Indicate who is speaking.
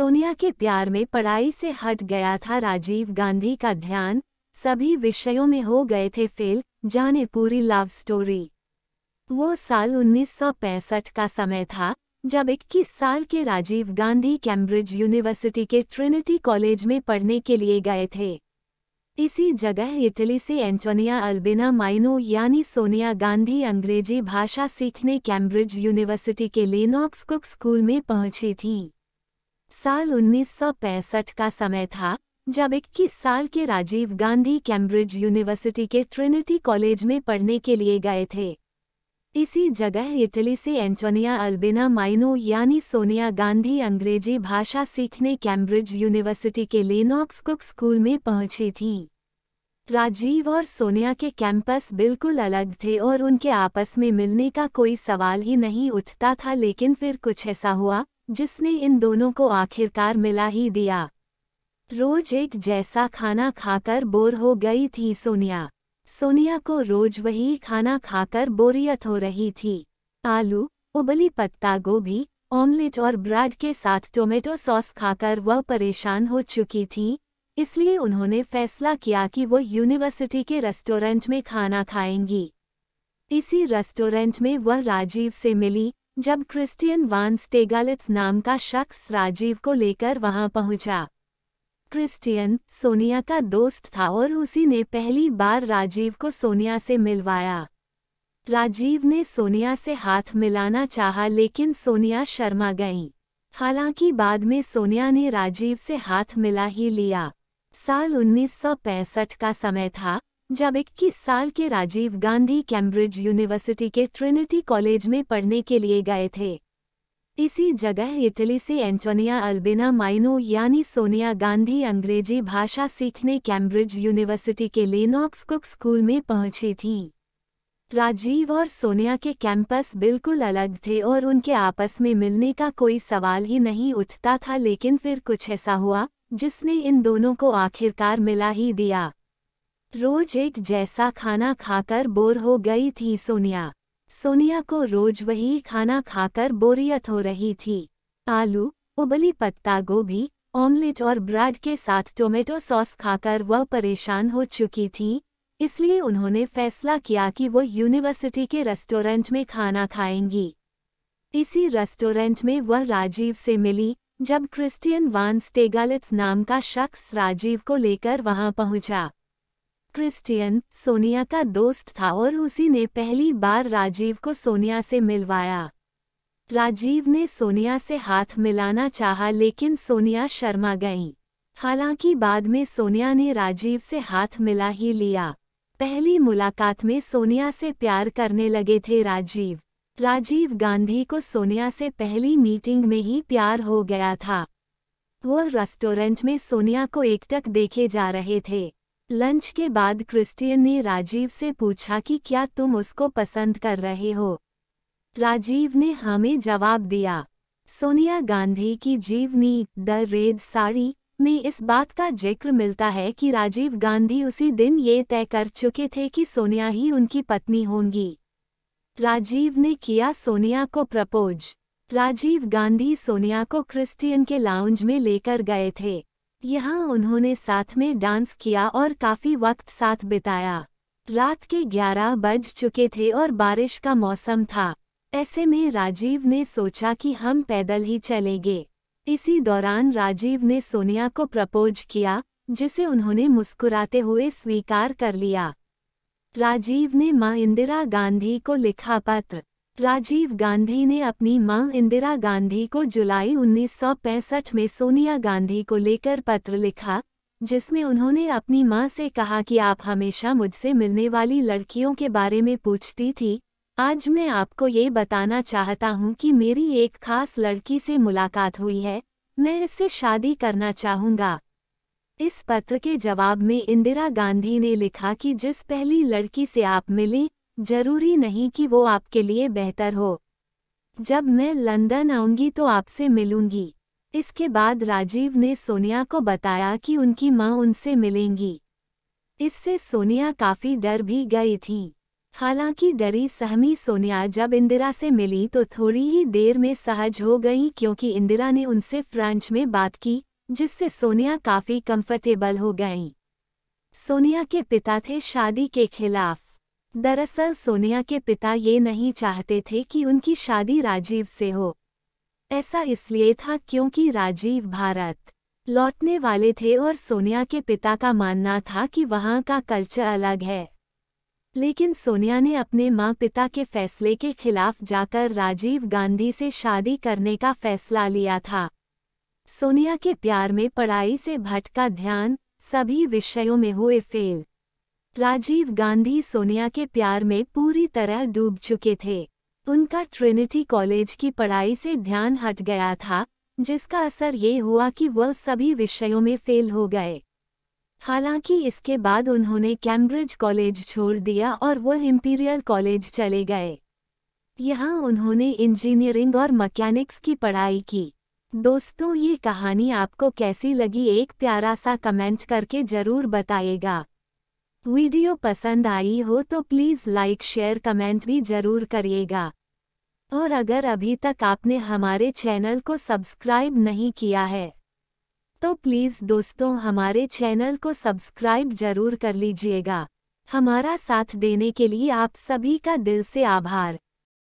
Speaker 1: सोनिया के प्यार में पढ़ाई से हट गया था राजीव गांधी का ध्यान सभी विषयों में हो गए थे फेल जाने पूरी लव स्टोरी वो साल 1965 का समय था जब 21 साल के राजीव गांधी कैम्ब्रिज यूनिवर्सिटी के ट्रिनिटी कॉलेज में पढ़ने के लिए गए थे इसी जगह इटली से एंटोनिया अल्बिना माइनो यानी सोनिया गांधी अंग्रेजी भाषा सीखने कैम्ब्रिज यूनिवर्सिटी के लेनॉक्स कुक स्कूल में पहुंची थीं। साल 1965 का समय था जब इक्कीस साल के राजीव गांधी कैम्ब्रिज यूनिवर्सिटी के ट्रिनिटी कॉलेज में पढ़ने के लिए गए थे इसी जगह इटली से एंटोनिया अल्बेना माइनो यानी सोनिया गांधी अंग्रेजी भाषा सीखने कैम्ब्रिज यूनिवर्सिटी के लेनॉक्स कुक स्कूल में पहुंची थीं राजीव और सोनिया के कैंपस बिल्कुल अलग थे और उनके आपस में मिलने का कोई सवाल ही नहीं उठता था लेकिन फिर कुछ ऐसा हुआ जिसने इन दोनों को आखिरकार मिला ही दिया रोज एक जैसा खाना खाकर बोर हो गई थी सोनिया सोनिया को रोज वही खाना खाकर बोरियत हो रही थी आलू उबली पत्ता गोभी ऑमलेट और ब्रेड के साथ टोमेटो सॉस खाकर वह परेशान हो चुकी थी इसलिए उन्होंने फैसला किया कि वो यूनिवर्सिटी के रेस्टोरेंट में खाना खाएंगी इसी रेस्टोरेंट में वह राजीव से मिली जब क्रिस्टियन वान स्टेगालिट्स नाम का शख्स राजीव को लेकर वहां पहुंचा क्रिस्टियन सोनिया का दोस्त था और उसी ने पहली बार राजीव को सोनिया से मिलवाया राजीव ने सोनिया से हाथ मिलाना चाहा लेकिन सोनिया शर्मा गईं हालांकि बाद में सोनिया ने राजीव से हाथ मिला ही लिया साल 1965 का समय था जब इक्कीस साल के राजीव गांधी कैम्ब्रिज यूनिवर्सिटी के ट्रिनिटी कॉलेज में पढ़ने के लिए गए थे इसी जगह इटली से एंटोनिया अल्बेना माइनो यानी सोनिया गांधी अंग्रेजी भाषा सीखने कैम्ब्रिज यूनिवर्सिटी के लेनॉक्स कुक स्कूल में पहुंची थीं राजीव और सोनिया के कैंपस बिल्कुल अलग थे और उनके आपस में मिलने का कोई सवाल ही नहीं उठता था लेकिन फिर कुछ ऐसा हुआ जिसने इन दोनों को आखिरकार मिला ही दिया रोज एक जैसा खाना खाकर बोर हो गई थी सोनिया सोनिया को रोज वही खाना खाकर बोरियत हो रही थी आलू उबली पत्ता गोभी ऑमलेट और ब्रेड के साथ टोमेटो सॉस खाकर वह परेशान हो चुकी थी इसलिए उन्होंने फैसला किया कि वो यूनिवर्सिटी के रेस्टोरेंट में खाना खाएंगी इसी रेस्टोरेंट में वह राजीव से मिली जब क्रिस्टियन वान स्टेगालिट्स नाम का शख्स राजीव को लेकर वहां पहुंचा क्रिस्टियन सोनिया का दोस्त था और उसी ने पहली बार राजीव को सोनिया से मिलवाया राजीव ने सोनिया से हाथ मिलाना चाहा लेकिन सोनिया शर्मा गईं हालांकि बाद में सोनिया ने राजीव से हाथ मिला ही लिया पहली मुलाकात में सोनिया से प्यार करने लगे थे राजीव राजीव गांधी को सोनिया से पहली मीटिंग में ही प्यार हो गया था वो रेस्टोरेंट में सोनिया को एकटक देखे जा रहे थे लंच के बाद क्रिस्टियन ने राजीव से पूछा कि क्या तुम उसको पसंद कर रहे हो राजीव ने हमें जवाब दिया सोनिया गांधी की जीवनी द रेड साड़ी में इस बात का जिक्र मिलता है कि राजीव गांधी उसी दिन ये तय कर चुके थे कि सोनिया ही उनकी पत्नी होंगी राजीव ने किया सोनिया को प्रपोज राजीव गांधी सोनिया को क्रिस्टियन के लाउंज में लेकर गए थे यहाँ उन्होंने साथ में डांस किया और काफ़ी वक्त साथ बिताया रात के 11 बज चुके थे और बारिश का मौसम था ऐसे में राजीव ने सोचा कि हम पैदल ही चलेंगे इसी दौरान राजीव ने सोनिया को प्रपोज किया जिसे उन्होंने मुस्कुराते हुए स्वीकार कर लिया राजीव ने मां इंदिरा गांधी को लिखा पत्र राजीव गांधी ने अपनी मां इंदिरा गांधी को जुलाई 1965 में सोनिया गांधी को लेकर पत्र लिखा जिसमें उन्होंने अपनी मां से कहा कि आप हमेशा मुझसे मिलने वाली लड़कियों के बारे में पूछती थी आज मैं आपको ये बताना चाहता हूँ कि मेरी एक खास लड़की से मुलाकात हुई है मैं इससे शादी करना चाहूँगा इस पत्र के जवाब में इंदिरा गांधी ने लिखा कि जिस पहली लड़की से आप मिलें जरूरी नहीं कि वो आपके लिए बेहतर हो जब मैं लंदन आऊंगी तो आपसे मिलूंगी इसके बाद राजीव ने सोनिया को बताया कि उनकी माँ उनसे मिलेंगी इससे सोनिया काफ़ी डर भी गई थी हालांकि डरी सहमी सोनिया जब इंदिरा से मिली तो थोड़ी ही देर में सहज हो गई क्योंकि इंदिरा ने उनसे फ्रेंच में बात की जिससे सोनिया काफ़ी कंफर्टेबल हो गईं। सोनिया के पिता थे शादी के खिलाफ दरअसल सोनिया के पिता ये नहीं चाहते थे कि उनकी शादी राजीव से हो ऐसा इसलिए था क्योंकि राजीव भारत लौटने वाले थे और सोनिया के पिता का मानना था कि वहाँ का कल्चर अलग है लेकिन सोनिया ने अपने माँ पिता के फैसले के खिलाफ जाकर राजीव गांधी से शादी करने का फैसला लिया था सोनिया के प्यार में पढ़ाई से भटका ध्यान सभी विषयों में हुए फेल राजीव गांधी सोनिया के प्यार में पूरी तरह डूब चुके थे उनका ट्रिनिटी कॉलेज की पढ़ाई से ध्यान हट गया था जिसका असर ये हुआ कि वह सभी विषयों में फेल हो गए हालांकि इसके बाद उन्होंने कैम्ब्रिज कॉलेज छोड़ दिया और वह इम्पीरियल कॉलेज चले गए यहाँ उन्होंने इंजीनियरिंग और मैकेनिक्स की पढ़ाई की दोस्तों ये कहानी आपको कैसी लगी एक प्यारा सा कमेंट करके ज़रूर बताएगा वीडियो पसंद आई हो तो प्लीज़ लाइक शेयर कमेंट भी ज़रूर करिएगा और अगर अभी तक आपने हमारे चैनल को सब्सक्राइब नहीं किया है तो प्लीज़ दोस्तों हमारे चैनल को सब्सक्राइब ज़रूर कर लीजिएगा हमारा साथ देने के लिए आप सभी का दिल से आभार